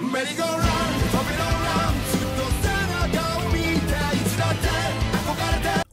merry go run.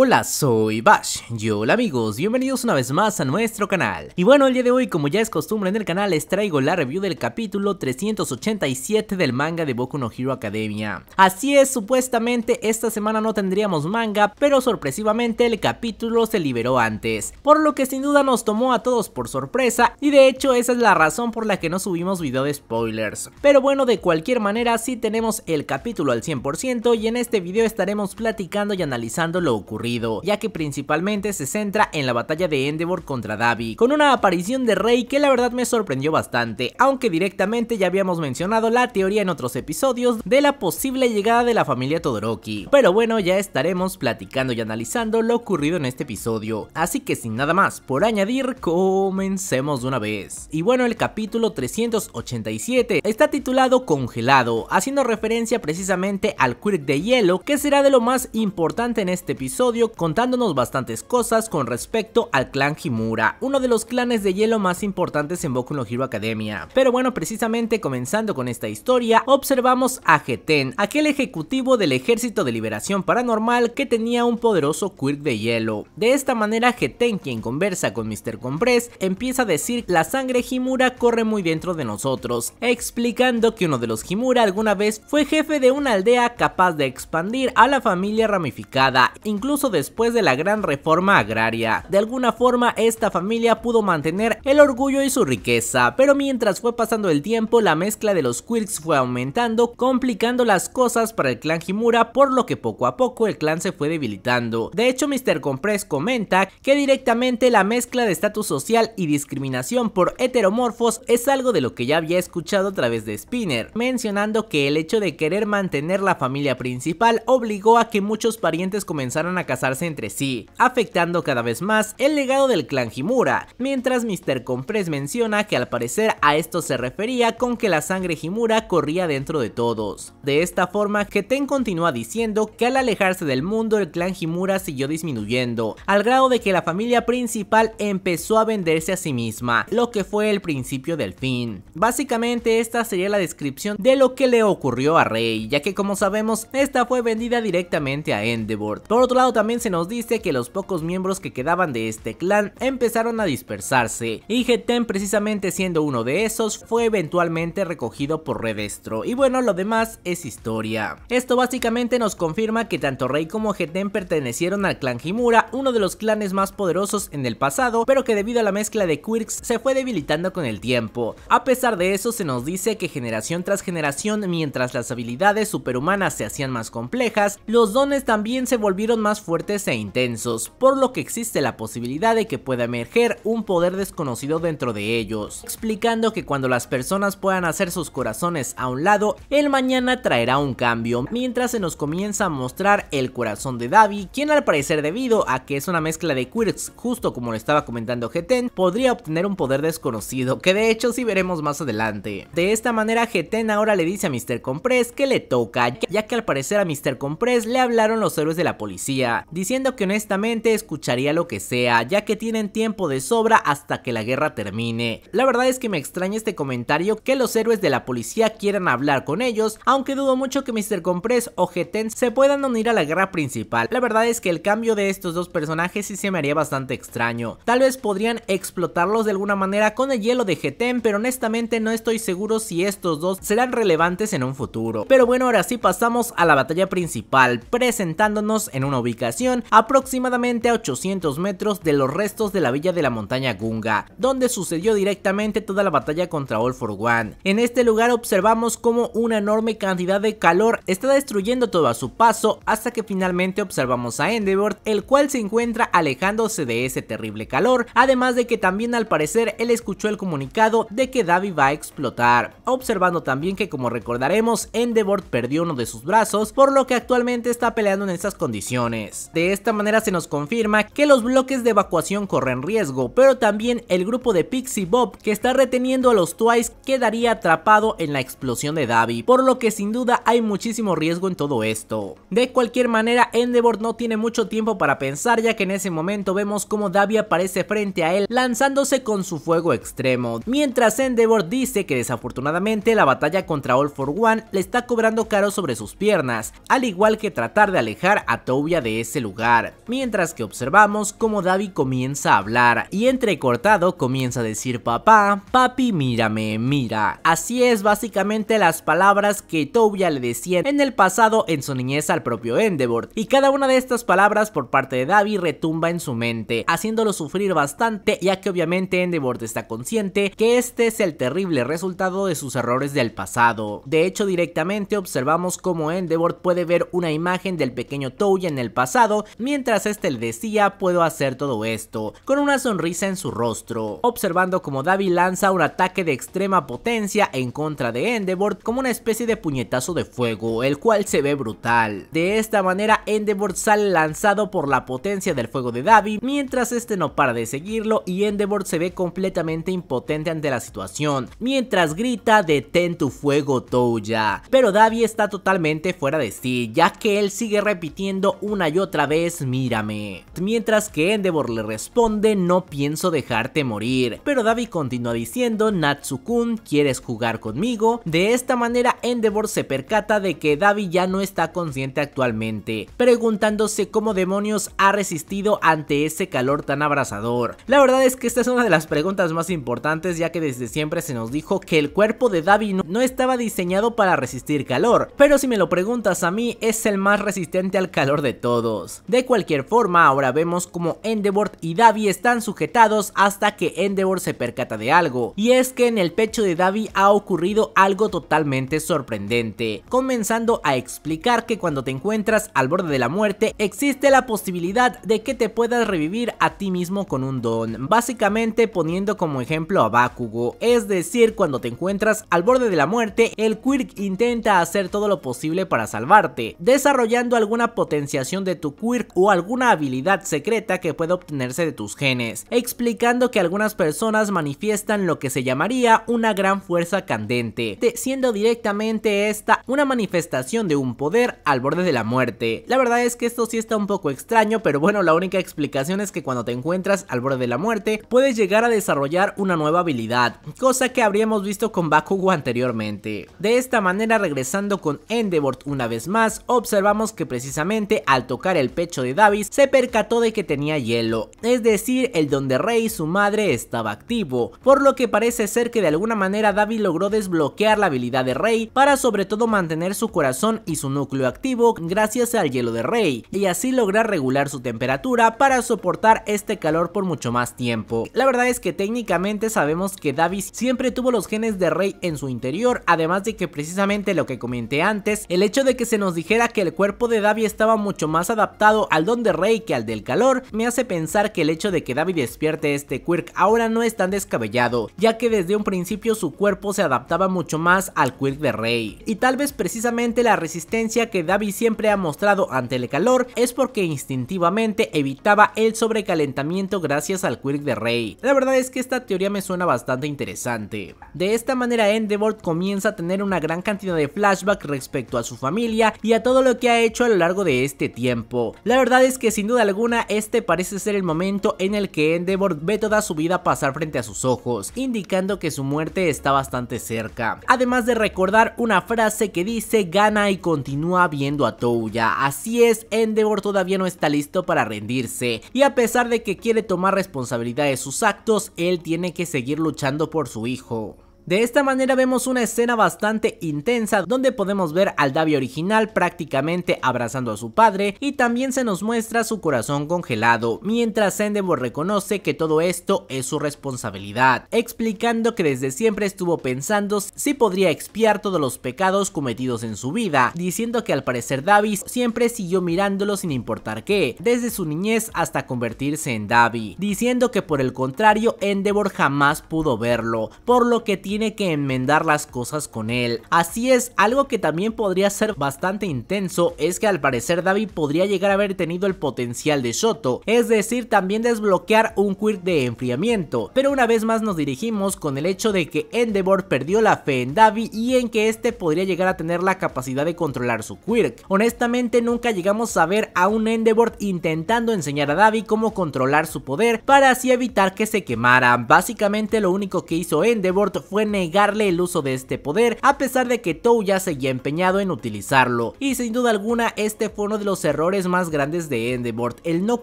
Hola, soy Bash. Y hola amigos, bienvenidos una vez más a nuestro canal. Y bueno, el día de hoy, como ya es costumbre en el canal, les traigo la review del capítulo 387 del manga de Boku no Hero Academia. Así es, supuestamente esta semana no tendríamos manga, pero sorpresivamente el capítulo se liberó antes, por lo que sin duda nos tomó a todos por sorpresa y de hecho esa es la razón por la que no subimos video de spoilers. Pero bueno, de cualquier manera sí tenemos el capítulo al 100% y en este video estaremos platicando y analizando lo ocurrido ya que principalmente se centra en la batalla de Endeavor contra Davi, con una aparición de Rey que la verdad me sorprendió bastante, aunque directamente ya habíamos mencionado la teoría en otros episodios de la posible llegada de la familia Todoroki. Pero bueno, ya estaremos platicando y analizando lo ocurrido en este episodio, así que sin nada más por añadir, comencemos de una vez. Y bueno, el capítulo 387 está titulado Congelado, haciendo referencia precisamente al Quirk de Hielo, que será de lo más importante en este episodio contándonos bastantes cosas con respecto al clan Himura, uno de los clanes de hielo más importantes en Boku no Hero Academia. Pero bueno, precisamente comenzando con esta historia, observamos a Geten, aquel ejecutivo del Ejército de Liberación Paranormal que tenía un poderoso quirk de hielo. De esta manera, Geten, quien conversa con Mr. Compress, empieza a decir la sangre Himura corre muy dentro de nosotros, explicando que uno de los Himura alguna vez fue jefe de una aldea capaz de expandir a la familia ramificada, incluso después de la gran reforma agraria. De alguna forma esta familia pudo mantener el orgullo y su riqueza, pero mientras fue pasando el tiempo la mezcla de los Quirks fue aumentando, complicando las cosas para el clan Himura, por lo que poco a poco el clan se fue debilitando. De hecho Mr. Compress comenta que directamente la mezcla de estatus social y discriminación por heteromorfos es algo de lo que ya había escuchado a través de Spinner, mencionando que el hecho de querer mantener la familia principal obligó a que muchos parientes comenzaran a casarse entre sí, afectando cada vez más el legado del clan Himura, mientras Mr. Compress menciona que al parecer a esto se refería con que la sangre Himura corría dentro de todos. De esta forma, Keten continúa diciendo que al alejarse del mundo el clan Himura siguió disminuyendo, al grado de que la familia principal empezó a venderse a sí misma, lo que fue el principio del fin. Básicamente esta sería la descripción de lo que le ocurrió a Rey, ya que como sabemos, esta fue vendida directamente a Endeavor. Por otro lado, también se nos dice que los pocos miembros que quedaban de este clan empezaron a dispersarse, y Geten precisamente siendo uno de esos fue eventualmente recogido por Redestro, y bueno lo demás es historia. Esto básicamente nos confirma que tanto Rey como Geten pertenecieron al clan Himura, uno de los clanes más poderosos en el pasado, pero que debido a la mezcla de quirks se fue debilitando con el tiempo. A pesar de eso se nos dice que generación tras generación mientras las habilidades superhumanas se hacían más complejas, los dones también se volvieron más fuertes e intensos, por lo que existe la posibilidad de que pueda emerger un poder desconocido dentro de ellos, explicando que cuando las personas puedan hacer sus corazones a un lado, el mañana traerá un cambio, mientras se nos comienza a mostrar el corazón de Davi, quien al parecer debido a que es una mezcla de quirks, justo como lo estaba comentando Geten, podría obtener un poder desconocido, que de hecho sí veremos más adelante. De esta manera Geten ahora le dice a Mr. Compress que le toca, ya que al parecer a Mr. Compress le hablaron los héroes de la policía, diciendo que honestamente escucharía lo que sea, ya que tienen tiempo de sobra hasta que la guerra termine. La verdad es que me extraña este comentario que los héroes de la policía quieran hablar con ellos, aunque dudo mucho que Mr. Compress o Geten se puedan unir a la guerra principal. La verdad es que el cambio de estos dos personajes sí se me haría bastante extraño. Tal vez podrían explotarlos de alguna manera con el hielo de Geten, pero honestamente no estoy seguro si estos dos serán relevantes en un futuro. Pero bueno, ahora sí pasamos a la batalla principal, presentándonos en una ubicación aproximadamente a 800 metros de los restos de la villa de la montaña Gunga, donde sucedió directamente toda la batalla contra All for One. En este lugar observamos cómo una enorme cantidad de calor está destruyendo todo a su paso hasta que finalmente observamos a Endeavor, el cual se encuentra alejándose de ese terrible calor, además de que también al parecer él escuchó el comunicado de que Davi va a explotar, observando también que como recordaremos Endeavor perdió uno de sus brazos, por lo que actualmente está peleando en estas condiciones. Pues, de esta manera se nos confirma que los bloques de evacuación corren riesgo, pero también el grupo de Pixie Bob que está reteniendo a los Twice quedaría atrapado en la explosión de Davy, por lo que sin duda hay muchísimo riesgo en todo esto. De cualquier manera, Endeavor no tiene mucho tiempo para pensar ya que en ese momento vemos como Davy aparece frente a él lanzándose con su fuego extremo, mientras Endeavor dice que desafortunadamente la batalla contra All for One le está cobrando caro sobre sus piernas, al igual que tratar de alejar a Tobia de este lugar, mientras que observamos cómo Davi comienza a hablar y entrecortado comienza a decir papá, papi mírame, mira. Así es básicamente las palabras que Touya le decía en el pasado en su niñez al propio Endeavor y cada una de estas palabras por parte de Davi retumba en su mente, haciéndolo sufrir bastante ya que obviamente Endeavor está consciente que este es el terrible resultado de sus errores del pasado. De hecho directamente observamos cómo Endeavor puede ver una imagen del pequeño Touya en el pasado mientras este le decía puedo hacer todo esto, con una sonrisa en su rostro, observando como Davi lanza un ataque de extrema potencia en contra de Endeavor como una especie de puñetazo de fuego, el cual se ve brutal. De esta manera Endeavor sale lanzado por la potencia del fuego de Davi mientras este no para de seguirlo y Endeavor se ve completamente impotente ante la situación, mientras grita detén tu fuego Toya, Pero Davi está totalmente fuera de sí, ya que él sigue repitiendo una y otra vez mírame. Mientras que Endeavor le responde no pienso dejarte morir, pero Davi continúa diciendo Natsukun ¿quieres jugar conmigo? De esta manera Endeavor se percata de que Davi ya no está consciente actualmente, preguntándose cómo demonios ha resistido ante ese calor tan abrasador. La verdad es que esta es una de las preguntas más importantes ya que desde siempre se nos dijo que el cuerpo de Davi no estaba diseñado para resistir calor, pero si me lo preguntas a mí es el más resistente al calor de todo de cualquier forma, ahora vemos como Endeavor y Davi están sujetados hasta que Endeavor se percata de algo, y es que en el pecho de Davi ha ocurrido algo totalmente sorprendente, comenzando a explicar que cuando te encuentras al borde de la muerte existe la posibilidad de que te puedas revivir a ti mismo con un don, básicamente poniendo como ejemplo a Bakugo, es decir, cuando te encuentras al borde de la muerte, el Quirk intenta hacer todo lo posible para salvarte, desarrollando alguna potenciación de tu quirk o alguna habilidad secreta que puede obtenerse de tus genes, explicando que algunas personas manifiestan lo que se llamaría una gran fuerza candente, siendo directamente esta una manifestación de un poder al borde de la muerte. La verdad es que esto sí está un poco extraño, pero bueno, la única explicación es que cuando te encuentras al borde de la muerte, puedes llegar a desarrollar una nueva habilidad, cosa que habríamos visto con Bakugo anteriormente. De esta manera, regresando con Endeavor una vez más, observamos que precisamente al tocar el pecho de Davis, se percató de que tenía hielo, es decir, el donde Rey, su madre, estaba activo, por lo que parece ser que de alguna manera Davis logró desbloquear la habilidad de Rey para sobre todo mantener su corazón y su núcleo activo gracias al hielo de Rey, y así lograr regular su temperatura para soportar este calor por mucho más tiempo. La verdad es que técnicamente sabemos que Davis siempre tuvo los genes de Rey en su interior, además de que precisamente lo que comenté antes, el hecho de que se nos dijera que el cuerpo de Davis estaba mucho más adaptado al don de Rey que al del calor, me hace pensar que el hecho de que David despierte este quirk ahora no es tan descabellado, ya que desde un principio su cuerpo se adaptaba mucho más al quirk de Rey. Y tal vez precisamente la resistencia que David siempre ha mostrado ante el calor es porque instintivamente evitaba el sobrecalentamiento gracias al quirk de Rey. La verdad es que esta teoría me suena bastante interesante. De esta manera Endeavor comienza a tener una gran cantidad de flashbacks respecto a su familia y a todo lo que ha hecho a lo largo de este tiempo la verdad es que sin duda alguna este parece ser el momento en el que Endeavor ve toda su vida pasar frente a sus ojos, indicando que su muerte está bastante cerca. Además de recordar una frase que dice gana y continúa viendo a Toya. Así es, Endeavor todavía no está listo para rendirse y a pesar de que quiere tomar responsabilidad de sus actos, él tiene que seguir luchando por su hijo. De esta manera vemos una escena bastante intensa donde podemos ver al Davi original prácticamente abrazando a su padre y también se nos muestra su corazón congelado, mientras Endeavor reconoce que todo esto es su responsabilidad, explicando que desde siempre estuvo pensando si podría expiar todos los pecados cometidos en su vida, diciendo que al parecer Davi siempre siguió mirándolo sin importar qué, desde su niñez hasta convertirse en Davi, diciendo que por el contrario Endeavor jamás pudo verlo, por lo que tiene que enmendar las cosas con él. Así es, algo que también podría ser bastante intenso es que al parecer David podría llegar a haber tenido el potencial de Shoto, es decir, también desbloquear un quirk de enfriamiento. Pero una vez más nos dirigimos con el hecho de que Endeavor perdió la fe en Davi y en que este podría llegar a tener la capacidad de controlar su quirk. Honestamente nunca llegamos a ver a un Endeavor intentando enseñar a Davi cómo controlar su poder para así evitar que se quemara. Básicamente lo único que hizo Endeavor fue negarle el uso de este poder a pesar de que Tou ya seguía empeñado en utilizarlo. Y sin duda alguna este fue uno de los errores más grandes de Endeavor, el no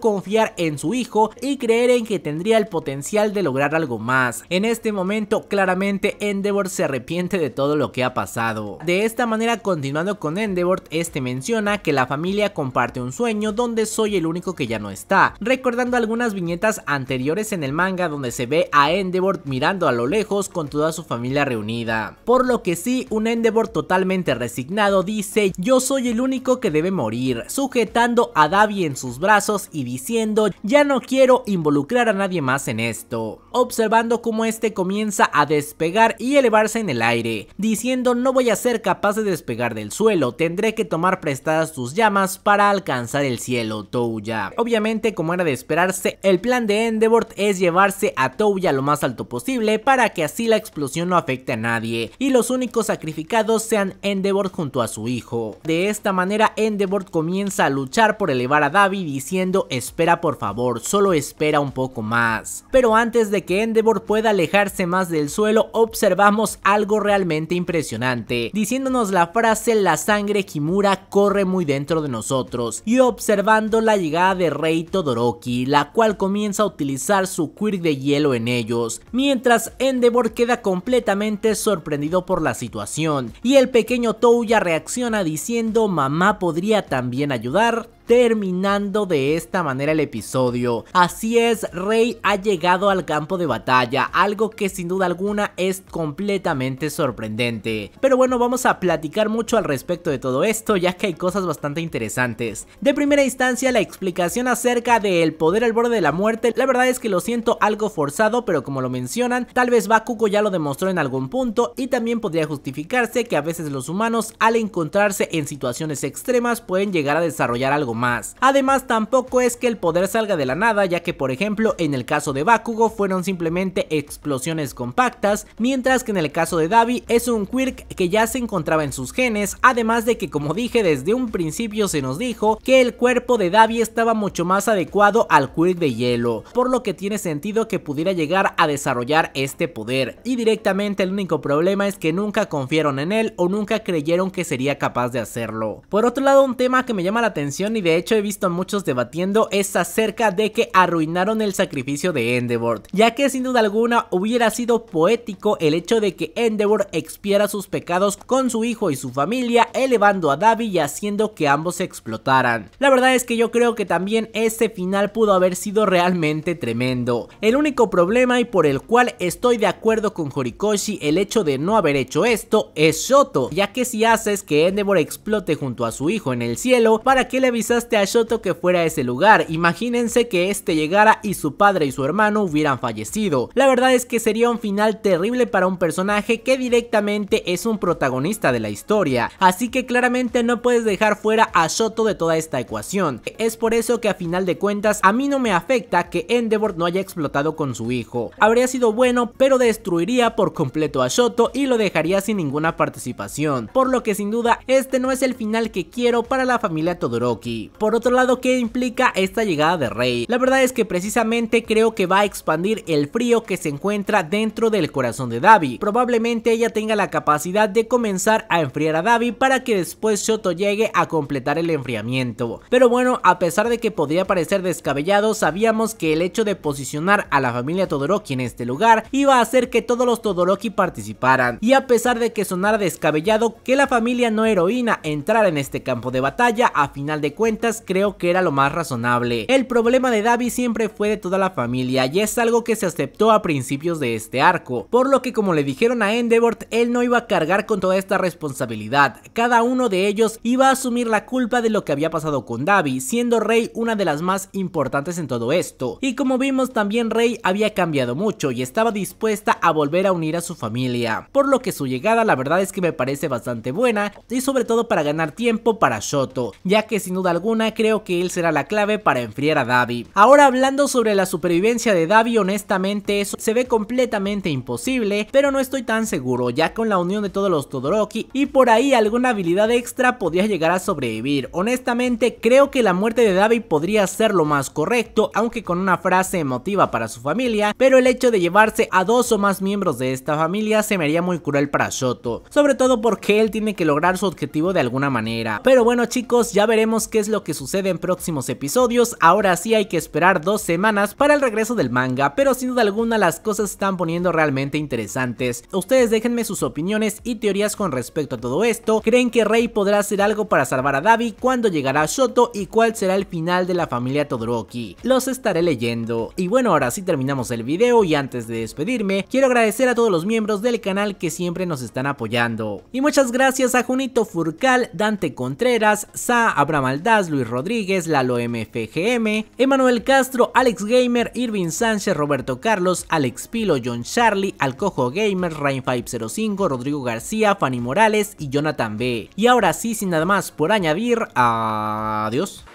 confiar en su hijo y creer en que tendría el potencial de lograr algo más. En este momento claramente Endeavor se arrepiente de todo lo que ha pasado. De esta manera continuando con Endeavor, este menciona que la familia comparte un sueño donde soy el único que ya no está, recordando algunas viñetas anteriores en el manga donde se ve a Endeavor mirando a lo lejos con toda su familia familia reunida. Por lo que sí, un Endeavor totalmente resignado dice, yo soy el único que debe morir, sujetando a Davi en sus brazos y diciendo, ya no quiero involucrar a nadie más en esto. Observando cómo este comienza a despegar y elevarse en el aire, diciendo no voy a ser capaz de despegar del suelo, tendré que tomar prestadas tus llamas para alcanzar el cielo, Touya. Obviamente, como era de esperarse, el plan de Endeavor es llevarse a Touya lo más alto posible para que así la explosión no afecte a nadie y los únicos sacrificados sean Endeavor junto a su hijo. De esta manera Endeavor comienza a luchar por elevar a Davi diciendo espera por favor, solo espera un poco más. Pero antes de que Endeavor pueda alejarse más del suelo observamos algo realmente impresionante, diciéndonos la frase la sangre Kimura corre muy dentro de nosotros y observando la llegada de rey Todoroki, la cual comienza a utilizar su quirk de hielo en ellos, mientras Endeavor queda completamente completamente sorprendido por la situación y el pequeño Touya reacciona diciendo mamá podría también ayudar terminando de esta manera el episodio. Así es, Rey ha llegado al campo de batalla, algo que sin duda alguna es completamente sorprendente. Pero bueno, vamos a platicar mucho al respecto de todo esto, ya que hay cosas bastante interesantes. De primera instancia, la explicación acerca del poder al borde de la muerte, la verdad es que lo siento algo forzado, pero como lo mencionan, tal vez Bakugo ya lo demostró en algún punto y también podría justificarse que a veces los humanos al encontrarse en situaciones extremas pueden llegar a desarrollar algo más. Además tampoco es que el poder salga de la nada ya que por ejemplo en el caso de Bakugo fueron simplemente explosiones compactas, mientras que en el caso de Davi es un quirk que ya se encontraba en sus genes, además de que como dije desde un principio se nos dijo que el cuerpo de Davi estaba mucho más adecuado al quirk de hielo, por lo que tiene sentido que pudiera llegar a desarrollar este poder, y directamente el único problema es que nunca confiaron en él o nunca creyeron que sería capaz de hacerlo. Por otro lado un tema que me llama la atención y de hecho he visto a muchos debatiendo es acerca de que arruinaron el sacrificio de Endeavor, ya que sin duda alguna hubiera sido poético el hecho de que Endeavor expiera sus pecados con su hijo y su familia, elevando a Davi y haciendo que ambos se explotaran. La verdad es que yo creo que también ese final pudo haber sido realmente tremendo. El único problema y por el cual estoy de acuerdo con Horikoshi el hecho de no haber hecho esto es Shoto, ya que si haces que Endeavor explote junto a su hijo en el cielo, ¿para que le avisas este a que fuera a ese lugar, imagínense que este llegara y su padre y su hermano hubieran fallecido. La verdad es que sería un final terrible para un personaje que directamente es un protagonista de la historia, así que claramente no puedes dejar fuera a Shoto de toda esta ecuación. Es por eso que a final de cuentas a mí no me afecta que Endeavor no haya explotado con su hijo. Habría sido bueno, pero destruiría por completo a Shoto y lo dejaría sin ninguna participación, por lo que sin duda este no es el final que quiero para la familia Todoroki. Por otro lado, ¿qué implica esta llegada de Rey? La verdad es que precisamente creo que va a expandir el frío que se encuentra dentro del corazón de Davi. Probablemente ella tenga la capacidad de comenzar a enfriar a Davi para que después Shoto llegue a completar el enfriamiento. Pero bueno, a pesar de que podría parecer descabellado, sabíamos que el hecho de posicionar a la familia Todoroki en este lugar iba a hacer que todos los Todoroki participaran. Y a pesar de que sonara descabellado que la familia no heroína entrara en este campo de batalla, a final de cuentas creo que era lo más razonable. El problema de Davi siempre fue de toda la familia y es algo que se aceptó a principios de este arco, por lo que como le dijeron a Endeavor, él no iba a cargar con toda esta responsabilidad, cada uno de ellos iba a asumir la culpa de lo que había pasado con Davi, siendo Rey una de las más importantes en todo esto, y como vimos también Rey había cambiado mucho y estaba dispuesta a volver a unir a su familia, por lo que su llegada la verdad es que me parece bastante buena y sobre todo para ganar tiempo para Shoto, ya que sin duda alguna creo que él será la clave para enfriar a Davi. Ahora hablando sobre la supervivencia de Davi, honestamente eso se ve completamente imposible, pero no estoy tan seguro, ya con la unión de todos los Todoroki y por ahí alguna habilidad extra podría llegar a sobrevivir. Honestamente, creo que la muerte de Davi podría ser lo más correcto, aunque con una frase emotiva para su familia, pero el hecho de llevarse a dos o más miembros de esta familia se me haría muy cruel para Shoto, sobre todo porque él tiene que lograr su objetivo de alguna manera. Pero bueno chicos, ya veremos qué es lo lo que sucede en próximos episodios, ahora sí hay que esperar dos semanas para el regreso del manga, pero sin duda alguna las cosas se están poniendo realmente interesantes. Ustedes déjenme sus opiniones y teorías con respecto a todo esto, ¿creen que Rey podrá hacer algo para salvar a Davi? Cuando llegará Shoto? ¿Y cuál será el final de la familia Todoroki? Los estaré leyendo. Y bueno, ahora sí terminamos el video y antes de despedirme, quiero agradecer a todos los miembros del canal que siempre nos están apoyando. Y muchas gracias a Junito Furcal, Dante Contreras, Sa Abraham Luis Rodríguez, Lalo MFGM, Emanuel Castro, Alex Gamer, Irving Sánchez, Roberto Carlos, Alex Pilo, John Charlie, Alcojo Gamer, Rain505, Rodrigo García, Fanny Morales y Jonathan B. Y ahora sí, sin nada más por añadir, adiós.